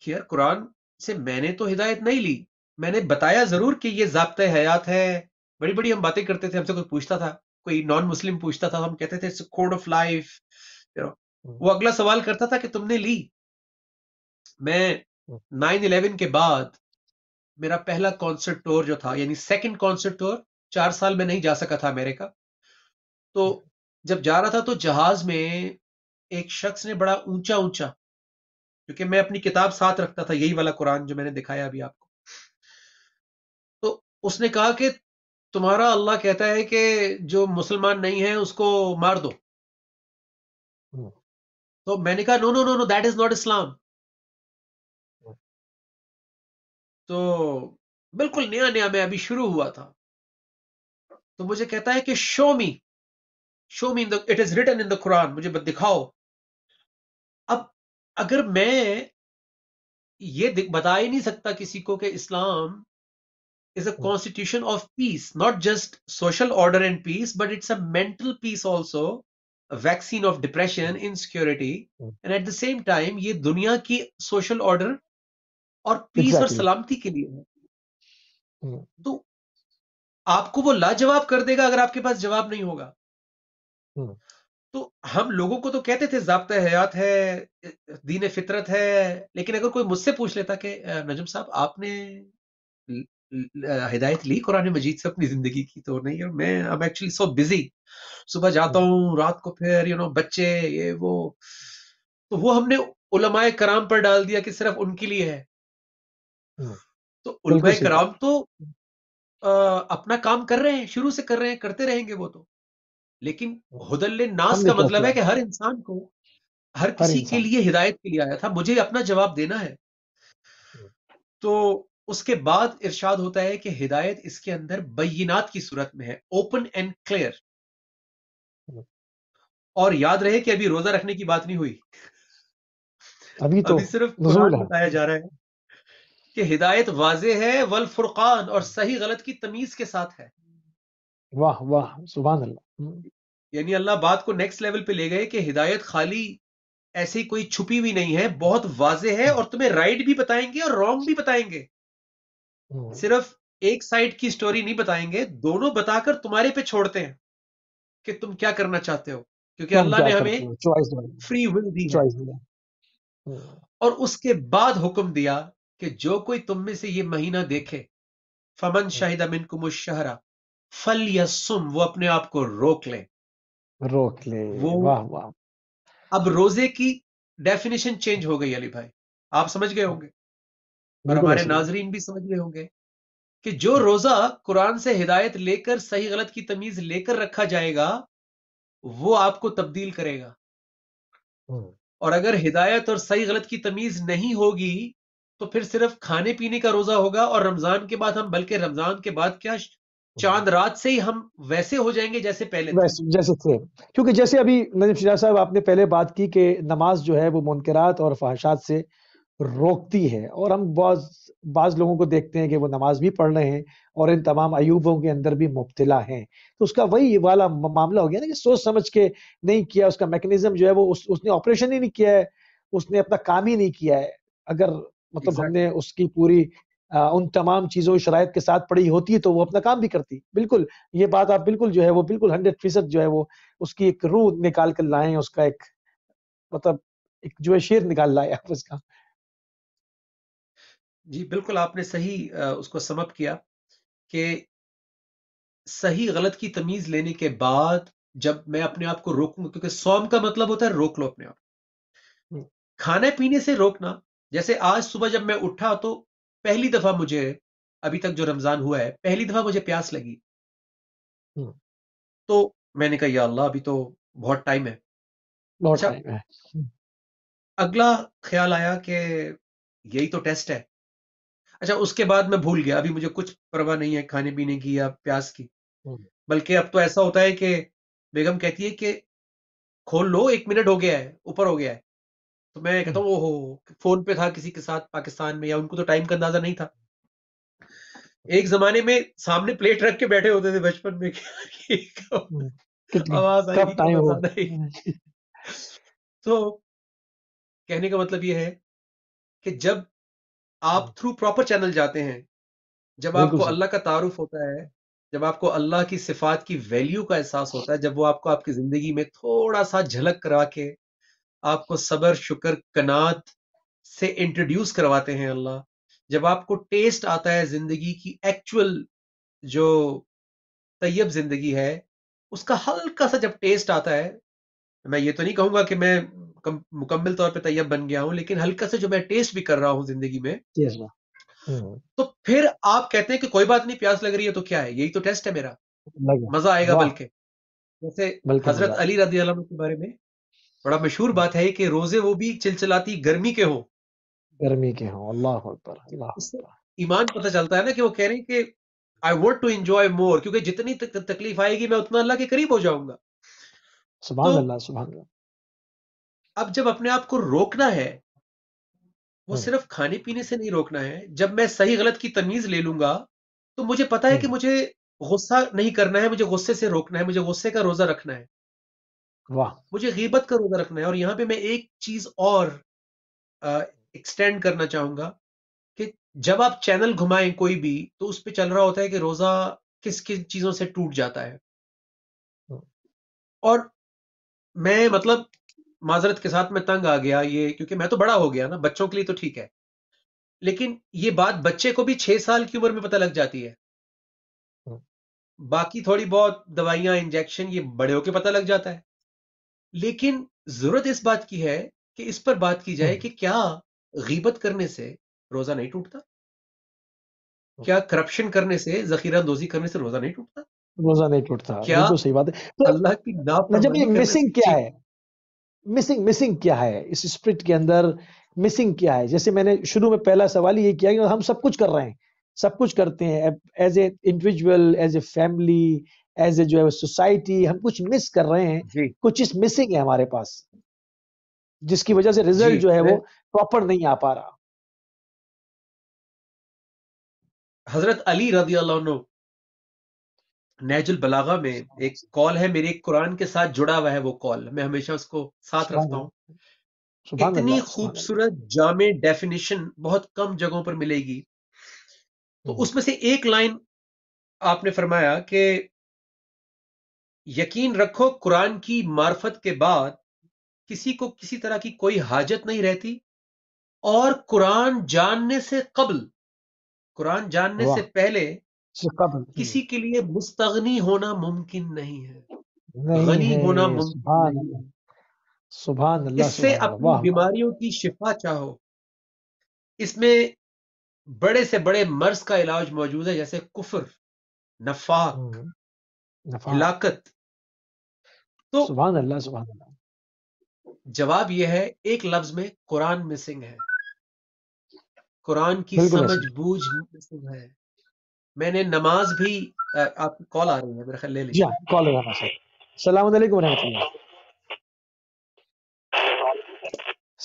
कि यार कुरान से मैंने तो हिदायत नहीं ली मैंने बताया जरूर कि ये जबते हयात है बड़ी बड़ी हम बातें करते थे हमसे कोई पूछता था कोई नॉन मुस्लिम पूछता था हम कहते थे code of life you know hmm. वो अगला सवाल करता था कि तुमने ली मैं नाइन हम्म। इलेवन के बाद मेरा पहला कॉन्सर्ट टूर जो था यानी सेकंड कॉन्सर्ट टूर चार साल में नहीं जा सका था अमेरिका तो हम्म। जब जा रहा था तो जहाज में एक शख्स ने बड़ा ऊंचा ऊंचा क्योंकि मैं अपनी किताब साथ रखता था यही वाला कुरान जो मैंने दिखाया अभी आपको तो उसने कहा कि तुम्हारा अल्लाह कहता है कि जो मुसलमान नहीं है उसको मार दो तो मैंने कहा no no no no that is not Islam तो बिल्कुल नया नया मैं अभी शुरू हुआ था तो मुझे कहता है कि show me show me in it is written in the Quran मुझे दिखाओ अब अगर मैं ये बता ही नहीं सकता किसी को कि Islam is a constitution of peace not just social order and peace but it's a mental peace also vaccine of depression insecurity and at the same time ये दुनिया की सोशल ऑर्डर और पीस exactly. और सलामती के लिए है hmm. तो आपको वो लाजवाब कर देगा अगर आपके पास जवाब नहीं होगा hmm. तो हम लोगों को तो कहते थे जबत हयात है दीन फितरत है लेकिन अगर कोई मुझसे पूछ लेता कि नजम साहब आपने हिदायत ली कुरान मजीद से अपनी जिंदगी की तो नहीं और मैं आई एक्चुअली सो बिजी सुबह जाता hmm. हूँ रात को फिर यू नो बच्चे ये वो तो वो हमने उलमाए कराम पर डाल दिया कि सिर्फ उनके लिए है hmm. तो उलमाए कराम तो आ, अपना काम कर रहे हैं शुरू से कर रहे हैं करते रहेंगे वो तो लेकिन हदल hmm. नास का मतलब है कि हर इंसान को हर किसी के लिए हिदायत के लिए आया था मुझे अपना जवाब देना है तो उसके बाद इरशाद होता है कि हिदायत इसके अंदर बयनात की सूरत में है ओपन एंड क्लियर और याद रहे कि अभी रोजा रखने की बात नहीं हुई अभी तो अभी सिर्फ बताया जा रहा है कि हिदायत वाजे है वल फुरकान और सही गलत की तमीज के साथ है वाह वाह सुबह अल्लाह हम्म। यानी अल्लाह बात को नेक्स्ट लेवल पे ले गए कि हिदायत खाली ऐसी कोई छुपी हुई नहीं है बहुत वाजे है और तुम्हें राइट भी बताएंगे और रॉन्ग भी बताएंगे हम्म। सिर्फ एक साइड की स्टोरी नहीं बताएंगे दोनों बताकर तुम्हारे पे छोड़ते हैं कि तुम क्या करना चाहते हो क्योंकि अल्लाह ने हमें फ्री विल दी हम्म। और उसके बाद हुक्म दिया कि जो कोई तुम में से ये महीना देखे फमन हम्म। शाहिद अमिन कुमुशहरा फल या सुम वो अपने आप को रोक ले रोक ले वो वाह वाह अब रोजे की डेफिनेशन चेंज हो गई अली भाई आप समझ गए होंगे और हमारे नाजरीन भी समझ रहे होंगे कि जो रोजा कुरान से हिदायत लेकर सही गलत की तमीज लेकर रखा जाएगा वो आपको तब्दील करेगा और अगर हिदायत और सही गलत की तमीज नहीं होगी तो फिर सिर्फ खाने पीने का रोजा होगा और रमजान के बाद हम बल्कि रमजान के बाद क्या चांद रात से ही हम वैसे हो जाएंगे जैसे पहले वैसे, जैसे थे क्योंकि जैसे अभी नजीब शिजा साहब आपने पहले बात की कि नमाज जो है वो मुनकरात और फहशात से रोकती है और हम बाज बाज लोगों को देखते हैं कि वो नमाज भी पढ़ रहे हैं और इन तमाम अयूबों के अंदर भी मुबतला हैं तो उसका वही वाला मामला हो गया ना कि सोच समझ के नहीं किया उसका मैकेनिज्म जो है वो उस, उसने ऑपरेशन ही नहीं किया है उसने अपना काम ही नहीं किया है अगर मतलब exactly. हमने उसकी पूरी आ, उन तमाम चीज़ों शराय के साथ पड़ी होती है तो वो अपना काम भी करती बिल्कुल ये बात आप बिल्कुल जो है वो बिल्कुल हंड्रेड फीसद जो है वो उसकी एक रूह निकाल कर लाए उसका एक मतलब एक जो है शेर निकाल लाए आप उसका जी बिल्कुल आपने सही उसको समप किया कि सही गलत की तमीज लेने के बाद जब मैं अपने आप को रोकूं क्योंकि सौम का मतलब होता है रोक लो अपने आप खाने पीने से रोकना जैसे आज सुबह जब मैं उठा तो पहली दफा मुझे अभी तक जो रमजान हुआ है पहली दफा मुझे प्यास लगी तो मैंने कहा या अल्लाह अभी तो बहुत टाइम है बहुत अच्छा टाइम है अगला ख्याल आया कि यही तो टेस्ट है अच्छा उसके बाद मैं भूल गया अभी मुझे कुछ परवाह नहीं है खाने पीने की या प्यास की बल्कि अब तो ऐसा होता है कि बेगम कहती है कि खोल लो एक मिनट हो गया है ऊपर हो गया है तो मैं कहता हूँ ओहो फोन पे था किसी के साथ पाकिस्तान में या उनको तो टाइम का अंदाजा नहीं था एक जमाने में सामने प्लेट रख के बैठे होते थे बचपन में आवाज आई हाँ तो कहने का मतलब यह है कि जब आप थ्रू प्रॉपर चैनल जाते हैं जब आपको अल्लाह का तारुफ होता है जब आपको अल्लाह की सिफात की वैल्यू का एहसास होता है जब वो आपको आपकी ज़िंदगी में थोड़ा सा झलक करा के आपको सबर शुक्र कनात से इंट्रोड्यूस करवाते हैं अल्लाह जब आपको टेस्ट आता है ज़िंदगी की एक्चुअल जो तयब ज़िंदगी है उसका हल्का सा जब टेस्ट आता है मैं ये तो नहीं कहूंगा कि मैं मुकम्मल तौर पे तैयब बन गया हूँ लेकिन हल्का से जो मैं टेस्ट भी कर रहा हूँ जिंदगी में hmm. तो फिर आप कहते हैं कि कोई बात नहीं प्यास लग रही है तो क्या है यही तो टेस्ट है मेरा मजा आएगा बल्कि जैसे हजरत अली रदी के बारे में बड़ा मशहूर बात है कि रोजे वो भी चिलचिलाती गर्मी के हो गर्मी के हो अल्लाह अल्लाह ईमान पता चलता है ना कि वो कह रहे हैं कि I want to enjoy more क्योंकि जितनी तकलीफ आएगी मैं उतना अल्लाह के करीब हो जाऊंगा सुबह तो अल्लाह सुबह अब जब अपने आप को रोकना है वो सिर्फ खाने पीने से नहीं रोकना है जब मैं सही गलत की तमीज ले लूंगा तो मुझे पता है कि मुझे गुस्सा नहीं करना है मुझे गुस्से से रोकना है मुझे गुस्से का रोजा रखना है वाह मुझे गीबत का रोजा रखना है और यहाँ पे मैं एक चीज और एक्सटेंड करना चाहूंगा कि जब आप चैनल घुमाएं कोई भी तो उस पर चल रहा होता है कि रोजा किस किस चीजों से टूट जाता है और मैं मतलब माजरत के साथ मैं तंग आ गया ये क्योंकि मैं तो बड़ा हो गया ना बच्चों के लिए तो ठीक है लेकिन ये बात बच्चे को भी छह साल की उम्र में पता लग जाती है हम्म। बाकी थोड़ी बहुत दवाइयां इंजेक्शन ये बड़े होके पता लग जाता है लेकिन जरूरत इस बात की है कि इस पर बात की जाए हम्म। कि क्या गीबत करने से रोजा नहीं टूटता हम्म। क्या करप्शन करने से जखीरा अंदोजी करने से रोजा नहीं टूटता रोजा नहीं टूटता क्या तो सही बात है तो अल्लाह की ना जब ये मिसिंग क्या है मिसिंग मिसिंग क्या है इस स्प्रिट के अंदर मिसिंग क्या है जैसे मैंने शुरू में पहला सवाल ये किया कि हम सब कुछ कर रहे हैं सब कुछ करते हैं as a individual as a family as a जो है सोसाइटी हम कुछ मिस कर रहे हैं कुछ इस मिसिंग है हमारे पास जिसकी वजह से रिजल्ट जो है वो प्रॉपर नहीं आ पा रहा हजरत अली रजी अल्लाह नहजुल बलागा में एक कॉल है मेरे कुरान के साथ जुड़ा हुआ है वो कॉल मैं हमेशा उसको साथ रखता हूँ इतनी खूबसूरत जामे डेफिनेशन बहुत कम जगहों पर मिलेगी तो हम्म। उसमें से एक लाइन आपने फरमाया कि यकीन रखो कुरान की मार्फत के बाद किसी को किसी तरह की कोई हाजत नहीं रहती और कुरान जानने से कबल कुरान जानने से पहले तो किसी के लिए मुस्तगनी होना मुमकिन नहीं है गनी होना मुमकिन सुबह इससे अपनी बीमारियों की शिफा चाहो इसमें बड़े से बड़े मर्ज का इलाज मौजूद है जैसे कुफर नफाक हम्म, हिलाकत तो सुबह अल्लाह सुबह जवाब यह है एक लफ्ज में कुरान मिसिंग है कुरान की समझ बूझ मिसिंग है मैंने नमाज भी आप कॉल आ रही है मेरे ख्याल ले लीजिए हाँ, कॉल कॉल रहा सर सलाम अलैकुम रहमतुल्लाह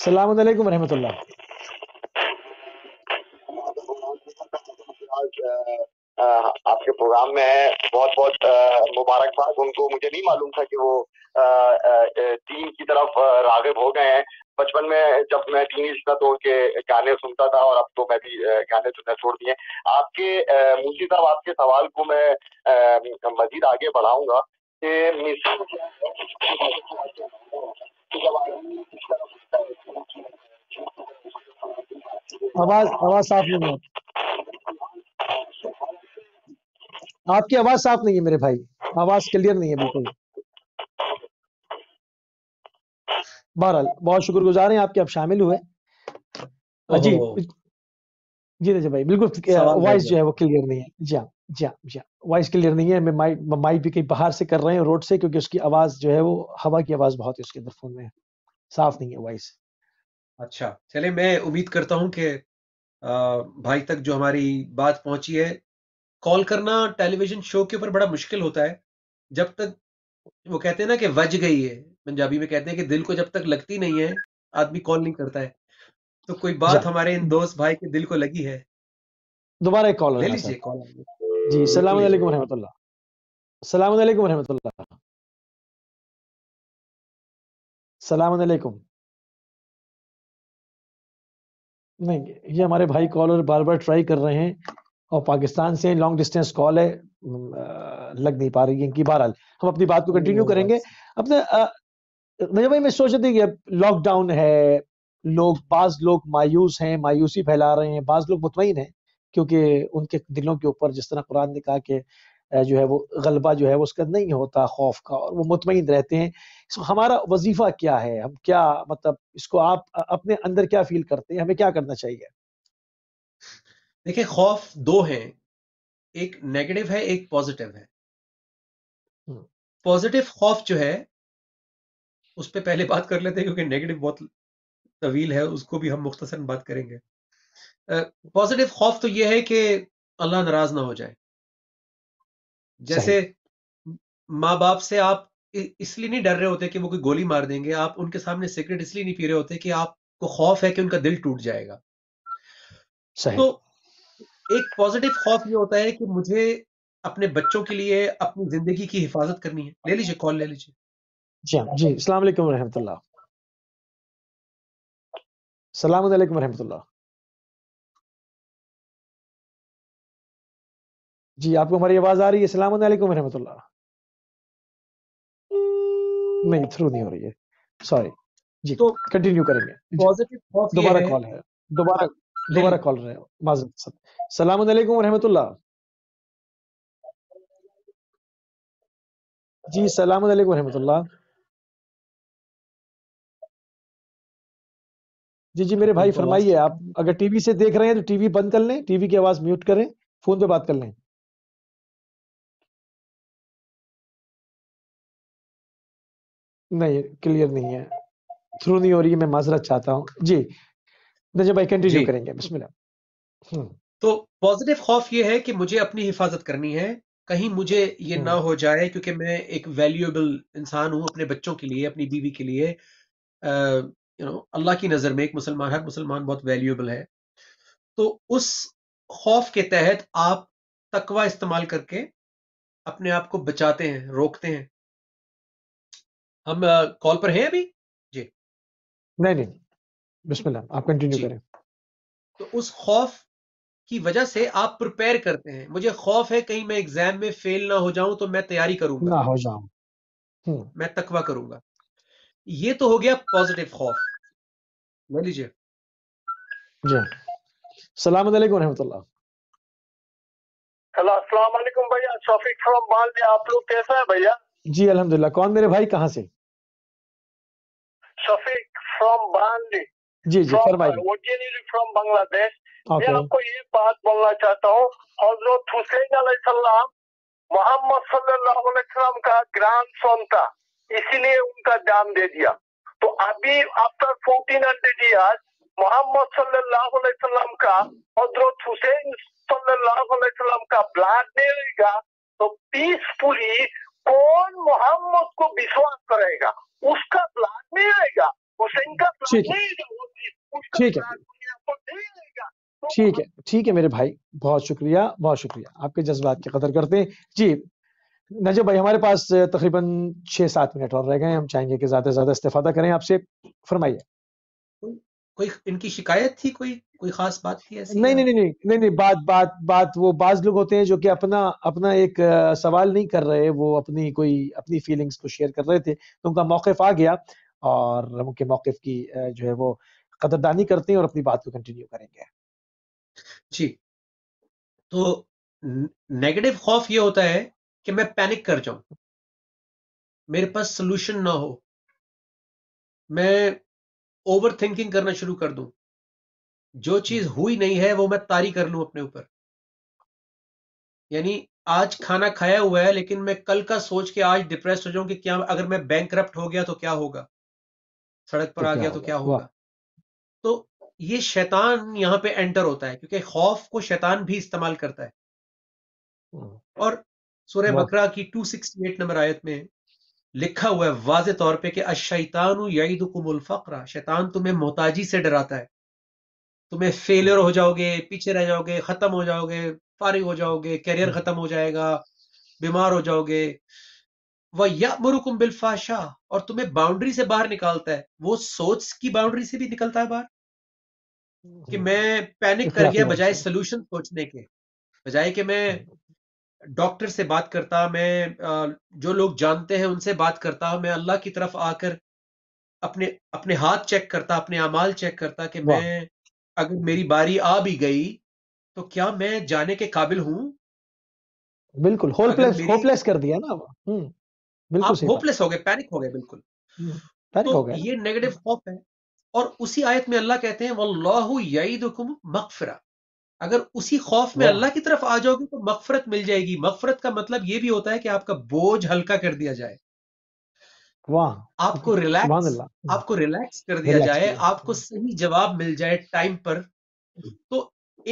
सलाम अलैकुम रहमतुल्लाह आपके प्रोग्राम में है बहुत बहुत मुबारकबाद उनको मुझे नहीं मालूम था कि वो टीम की तरफ रागब हो गए हैं बचपन में जब मैं टीन था तो उनके गाने सुनता था और अब तो मैं भी गाने सुनना छोड़ दिए आपके मुंशी साहब आपके सवाल को मैं मजीद आगे बढ़ाऊंगा आवाज आवाज साफ नहीं है आपकी आवाज साफ नहीं है मेरे भाई आवाज क्लियर नहीं है बिल्कुल बहरहाल बहुत शुक्र गुजार हैं आपके आप शामिल हुए जी जी रजा भाई बिल्कुल वॉइस जो है वो क्लियर नहीं है जी हाँ जी हाँ जी हाँ वॉइस क्लियर नहीं है मैं माइक माइक भी कहीं बाहर से कर रहे हैं रोड से क्योंकि उसकी आवाज जो है वो हवा की आवाज बहुत है उसके अंदर फोन में साफ नहीं है वॉइस अच्छा चले मैं उम्मीद करता हूँ कि भाई तक जो हमारी बात पहुंची है कॉल करना टेलीविजन शो के ऊपर बड़ा मुश्किल होता है जब तक वो कहते हैं ना कि वज गई है पंजाबी में कहते हैं कि दिल को जब तक लगती नहीं है आदमी कॉल नहीं करता है तो कोई अच्छा। बात हमारे इन दोस्त भाई के दिल को लगी है दोबारा एक कॉल ले लीजिए कॉल जी सलाम रहमतुल्लाह सलाम रहमतुल्लाह सलाम नहीं ये हमारे भाई कॉलर बार बार ट्राई कर रहे हैं और पाकिस्तान से लॉन्ग डिस्टेंस कॉल है लग नहीं पा रही है इनकी बहरहाल हम अपनी बात को कंटिन्यू करेंगे अपने मुझे भाई मैं सोच रही थी कि लॉकडाउन है लोग बाज लोग मायूस हैं मायूसी फैला रहे हैं बाज लोग मुतमिन हैं क्योंकि उनके दिलों के ऊपर जिस तरह कुरान ने कहा कि जो है वो गलबा जो है वो उसका नहीं होता खौफ का और वो मुतमिन रहते हैं इसको हमारा वजीफा क्या है हम क्या मतलब इसको आप अपने अंदर क्या फील करते हैं हमें क्या करना चाहिए देखिए खौफ दो हैं एक नेगेटिव है एक पॉजिटिव है पॉजिटिव हम्म। खौफ जो है उस पर पहले बात कर लेते हैं क्योंकि नेगेटिव बहुत तवील है उसको भी हम मुख्तसर बात करेंगे पॉजिटिव खौफ तो यह है कि अल्लाह नाराज ना हो जाए जैसे माँ बाप से आप इसलिए नहीं डर रहे होते कि वो कोई गोली मार देंगे आप उनके सामने सिगरेट इसलिए नहीं पी रहे होते कि आपको खौफ है कि उनका दिल टूट जाएगा तो एक पॉजिटिव खौफ ये होता है कि मुझे अपने बच्चों के लिए अपनी जिंदगी की हिफाजत करनी है ले लीजिए कॉल ले लीजिए जी हाँ जी रहमतुल्लाह सलाम रहमतुल्लाह जी आपको हमारी आवाज आ रही है सलाम वालेकुम रहमतुल्लाह नहीं थ्रू नहीं हो रही है सॉरी जी तो कंटिन्यू करेंगे पॉजिटिव दोबारा कॉल है दोबारा हाँ, दोबारा कॉल रहे माजूद सलाम वालेकुम रहमतुल्लाह जी सलाम वालेकुम रहमतुल्लाह जी जी मेरे भाई फरमाइए आप अगर टीवी से देख रहे हैं तो टीवी बंद कर लें टीवी की आवाज म्यूट करें फोन पे बात कर लें नहीं क्लियर नहीं है थ्रू नहीं हो रही है मैं माजरत चाहता हूँ जी नजर भाई कंटिन्यू करेंगे बिस्मिल्लाह हम्म। तो पॉजिटिव खौफ ये है कि मुझे अपनी हिफाजत करनी है कहीं मुझे ये ना हम्म। हो जाए क्योंकि मैं एक वैल्यूएबल इंसान हूँ अपने बच्चों के लिए अपनी बीवी के लिए यू नो अल्लाह की नज़र में एक मुसलमान हर मुसलमान बहुत वैल्यूएबल है तो उस खौफ के तहत आप तकवा इस्तेमाल करके अपने आप को बचाते हैं रोकते हैं हम कॉल पर हैं अभी जी नहीं नहीं बिस्मिल्लाह आप कंटिन्यू करें तो उस खौफ की वजह से आप प्रिपेयर करते हैं मुझे खौफ है कहीं मैं एग्जाम में फेल ना हो जाऊं तो मैं तैयारी करूंगा ना हो जाऊं हम्म। मैं तकवा करूंगा ये तो हो गया पॉजिटिव खौफ ले लीजिए जी सलाम अलैकुम भैया शफीक फ्रॉम मालवी आप लोग कैसा है भैया जी अल्हम्दुलिल्लाह कौन मेरे भाई कहाँ से शफीक फ्रॉम बानली जी जी फरमाइए फ्रॉम बांग्लादेश मैं आपको ये बात बोलना चाहता हूँ हजरत हुसैन मोहम्मद सल्लल्लाहु अलैहि वसल्लम का था इसीलिए उनका जान दे दिया तो अभी after fourteen hundred years Mohammad सल्लाम का हजरत हुसैन सल्लाम अलैहि वसल्लम का ब्लड देगा तो पीसफुली कौन मोहम्मद को विश्वास करेगा उसका ब्लड नहीं आएगा हुसैन का ब्लड नहीं ठीक है तो ठीक है ठीक है मेरे भाई बहुत शुक्रिया बहुत शुक्रिया आपके जज्बात की कदर करते हैं जी नजर भाई हमारे पास तकरीबन छः सात मिनट और रह गए हम चाहेंगे कि ज़्यादा से ज़्यादा इस्तेफादा करें आपसे फरमाइए कोई इनकी शिकायत थी कोई कोई खास बात थी ऐसी नहीं नहीं नहीं नहीं नहीं नहीं बात बात बात वो बाज लोग होते हैं जो कि अपना अपना एक सवाल नहीं कर रहे वो अपनी कोई अपनी फीलिंग्स को शेयर कर रहे थे तो उनका मौकफ आ गया और हम उनके मौकफ की जो है वो कदरदानी करते हैं और अपनी बात को कंटिन्यू करेंगे जी तो नेगेटिव खौफ ये होता है कि मैं पैनिक कर जाऊं मेरे पास सोल्यूशन ना हो मैं ओवर थिंकिंग करना शुरू कर दूं जो चीज हम्म। हुई नहीं है वो मैं तारी कर लूं अपने ऊपर यानी आज खाना खाया हुआ है लेकिन मैं कल का सोच के आज डिप्रेस हो जाऊं कि क्या अगर मैं बैंक हो गया तो क्या होगा सड़क पर तो आ गया तो क्या होगा तो ये शैतान यहां पे एंटर होता है क्योंकि खौफ को शैतान भी इस्तेमाल करता है हम्म। और सूर्य बकरा की 268 नंबर आयत में लिखा हुआ है वाज तौर पे कि अशैतान यईदुकुमुल फकरा शैतान तुम्हें मोहताजी से डराता है तुम्हें फेलियर हो जाओगे पीछे रह जाओगे खत्म हो जाओगे फारिग हो जाओगे कैरियर हम्म। खत्म हो जाएगा बीमार हो जाओगे वह या मरुकुम बिलफाशा और तुम्हें बाउंड्री से बाहर निकालता है वो सोच की बाउंड्री से भी निकलता है बाहर कि हम्म। मैं पैनिक कर गया बजाय सोल्यूशन सोचने के बजाय कि मैं हम्म। डॉक्टर से बात करता मैं जो लोग जानते हैं उनसे बात करता मैं अल्लाह की तरफ आकर अपने अपने हाथ चेक करता अपने अमाल चेक करता कि मैं अगर मेरी बारी आ भी गई तो क्या मैं जाने के काबिल हूं बिल्कुल होपलेस होपलेस कर दिया ना हम्म, बिल्कुल होपलेस हो गए पैनिक हो गए बिल्कुल पैनिक हम्म, तो हो गए ये नेगेटिव होप हम्म। है और उसी आयत में अल्लाह कहते हैं वल्लाहु यईदुकुम मगफिरा अगर उसी खौफ में अल्लाह की तरफ आ जाओगे तो मफफरत मिल जाएगी मफफरत का मतलब ये भी होता है कि आपका बोझ हल्का कर दिया जाए वाह आपको रिलैक्स आपको रिलैक्स कर दिया जाए आपको सही जवाब मिल जाए टाइम पर तो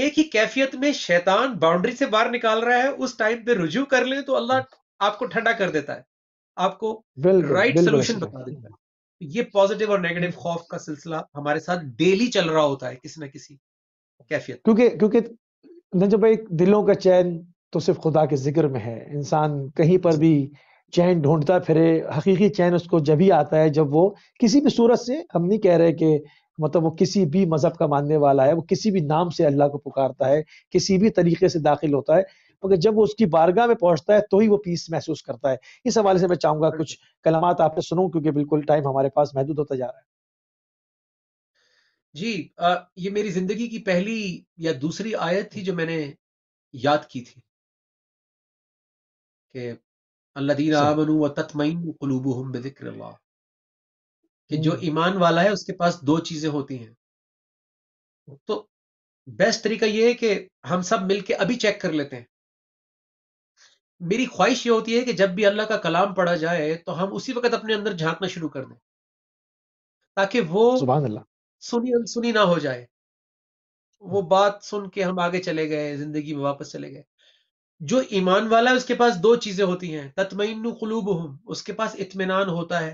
एक ही कैफियत में शैतान बाउंड्री से बाहर निकाल रहा है उस टाइम पे रुजू कर ले तो अल्लाह आपको ठंडा कर देता है आपको राइट सोल्यूशन बता देता है ये पॉजिटिव और नेगेटिव खौफ का सिलसिला हमारे साथ डेली चल रहा होता है किसी ना किसी कैफियत क्योंकि क्योंकि नजब भाई दिलों का चैन तो सिर्फ खुदा के जिक्र में है इंसान कहीं पर भी चैन ढूंढता फिरे हकीकी चैन उसको जब ही आता है जब वो किसी भी सूरत से हम नहीं कह रहे कि मतलब वो किसी भी मजहब का मानने वाला है वो किसी भी नाम से अल्लाह को पुकारता है किसी भी तरीके से दाखिल होता है मगर जब वो उसकी बारगाह में पहुंचता है तो ही वो पीस महसूस करता है इस हवाले से मैं चाहूंगा कुछ कलामत आपने सुनूं क्योंकि बिल्कुल टाइम हमारे पास महदूद होता जा रहा है जी अ, ये मेरी ज़िंदगी की पहली या दूसरी आयत थी जो हम्म। मैंने याद की थी। कि अल्लज़ीन अच्छा। व तत्मइन्नु क़ुलूबुहुम बिज़िक्रिल्लाह। कि जो हम्म। ईमान वाला है उसके पास दो चीज़ें होती हैं। तो बेस्ट तरीका ये है कि हम सब मिलके अभी चेक कर लेते हैं। मेरी ख़्वाहिश ये होती है कि जब भी अल्लाह का कलाम पढ़ा जाए तो हम उसी वक़्त अपने अंदर झांकना शुरू कर दें। ताकि वो अल्लाह। सुनी अनसुनी ना हो जाए वो हाँ। बात सुन के हम आगे चले गए जिंदगी में वापस चले गए जो ईमान वाला है उसके पास दो चीजें होती हैं तत्मीन कलूब उसके पास इतमान होता है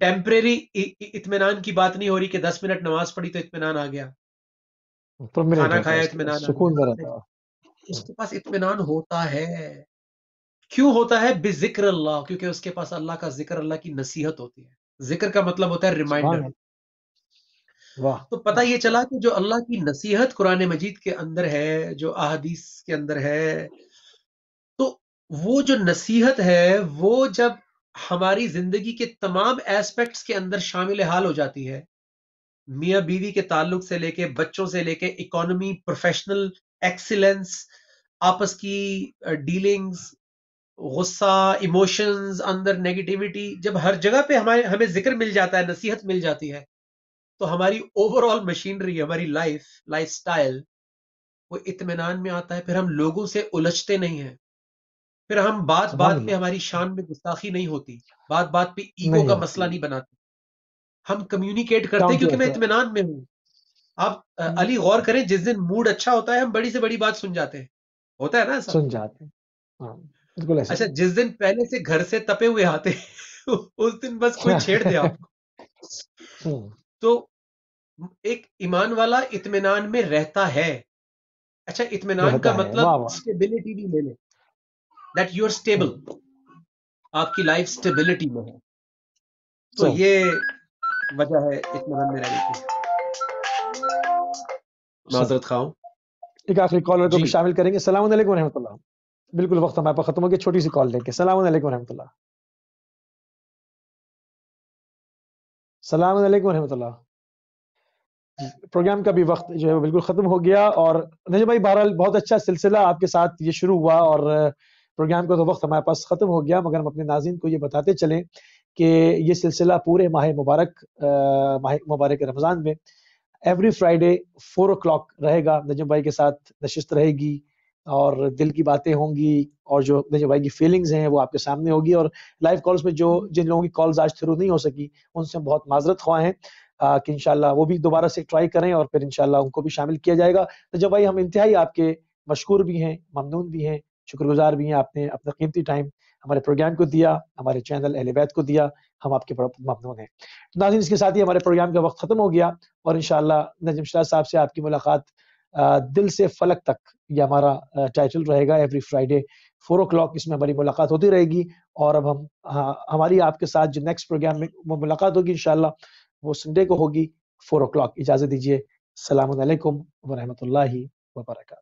टेम्परेरी इतमान की बात नहीं हो रही कि दस मिनट नमाज पढ़ी तो इतमान आ गया तो खाना खाया इतमान उसके पास इतमान होता है क्यों होता है बेजिक्र अल्लाह क्योंकि उसके पास अल्लाह का जिक्र अल्लाह की नसीहत होती है जिक्र का मतलब होता है रिमाइंडर वाह तो पता ये चला कि जो अल्लाह की नसीहत कुरान मजीद के अंदर है जो अहदीस के अंदर है तो वो जो नसीहत है वो जब हमारी जिंदगी के तमाम एस्पेक्ट्स के अंदर शामिल हाल हो जाती है मियाँ बीवी के ताल्लुक से लेके बच्चों से लेके इकोनॉमी प्रोफेशनल एक्सीलेंस आपस की डीलिंग्स गुस्सा इमोशंस अंदर नेगेटिविटी जब हर जगह पे हमारे हमें जिक्र मिल जाता है नसीहत मिल जाती है तो हमारी ओवरऑल मशीनरी हमारी लाइफ लाइफ स्टाइल वो इतमान में आता है फिर हम लोगों से उलझते नहीं है फिर हम बात बात पे हमारी शान में गुस्ताखी नहीं होती बात बात पे ईगो का मसला नहीं बनाते हम कम्युनिकेट करते तो क्योंकि मैं इतमान में हूँ आप हम्म। अली गौर करें जिस दिन मूड अच्छा होता है हम बड़ी से बड़ी बात सुन जाते हैं होता है ना सुन जाते हैं हाँ, अच्छा जिस दिन पहले से घर से तपे हुए आते उस दिन बस कोई अच्छा। छेड़ दे आपको हम्म। तो एक ईमान वाला इतमान में रहता है अच्छा इतमान का मतलब स्टेबिलिटी भी ले दैट यू आर स्टेबल आपकी लाइफ स्टेबिलिटी में है तो ये वजह है इतमान में रहने की माजरत खाओ एक आखिरी कॉलर को भी शामिल करेंगे सलाम अलैकुम रहमतुल्लाह बिल्कुल वक्त हमारे पास खत्म हो गया छोटी सी कॉल लेके सलाम अलैकुम रहमतुल्लाह सलाम अलैकुम रहमतुल्लाह प्रोग्राम का भी वक्त जो है वो बिल्कुल ख़त्म हो गया और नजर भाई बहरहाल बहुत अच्छा सिलसिला आपके साथ ये शुरू हुआ और प्रोग्राम का तो वक्त हमारे पास ख़त्म हो गया मगर हम अपने नाजिन को ये बताते चलें कि ये सिलसिला पूरे माह मुबारक माह मुबारक रमज़ान में every Friday four o'clock रहेगा नजम भाई के साथ नशस्त रहेगी और दिल की बातें होंगी और जो नजम भाई की फीलिंग्स हैं वो आपके सामने होगी और लाइव कॉल्स में जो जिन लोगों की कॉल्स आज थ्रू नहीं हो सकी उनसे हम बहुत माजरत हुआ हैं कि इनशाला वो भी दोबारा से ट्राई करें और फिर इनशाला उनको भी शामिल किया जाएगा तो जब भाई हम इंतहाई आपके मशहूर भी हैं ममनून भी हैं शुक्रगुजार भी हैं आपने अपना कीमती टाइम हमारे प्रोग्राम को दिया हमारे चैनल अहलवैद को दिया हम आपके बड़ा ममनून हैं तो नाजिन इसके साथ ही हमारे प्रोग्राम का वक्त ख़त्म हो गया और इन नजम शाह साहब से आपकी मुलाकात दिल से फलक तक ये हमारा टाइटल रहेगा every Friday four o'clock इसमें हमारी मुलाकात होती रहेगी और अब हम हाँ, हमारी आपके साथ जो नेक्स्ट प्रोग्राम में मुलाकात होगी इनशाला वो संडे को होगी फोर ओ क्लॉक इजाज़त दीजिए सलामकुम लाही वरक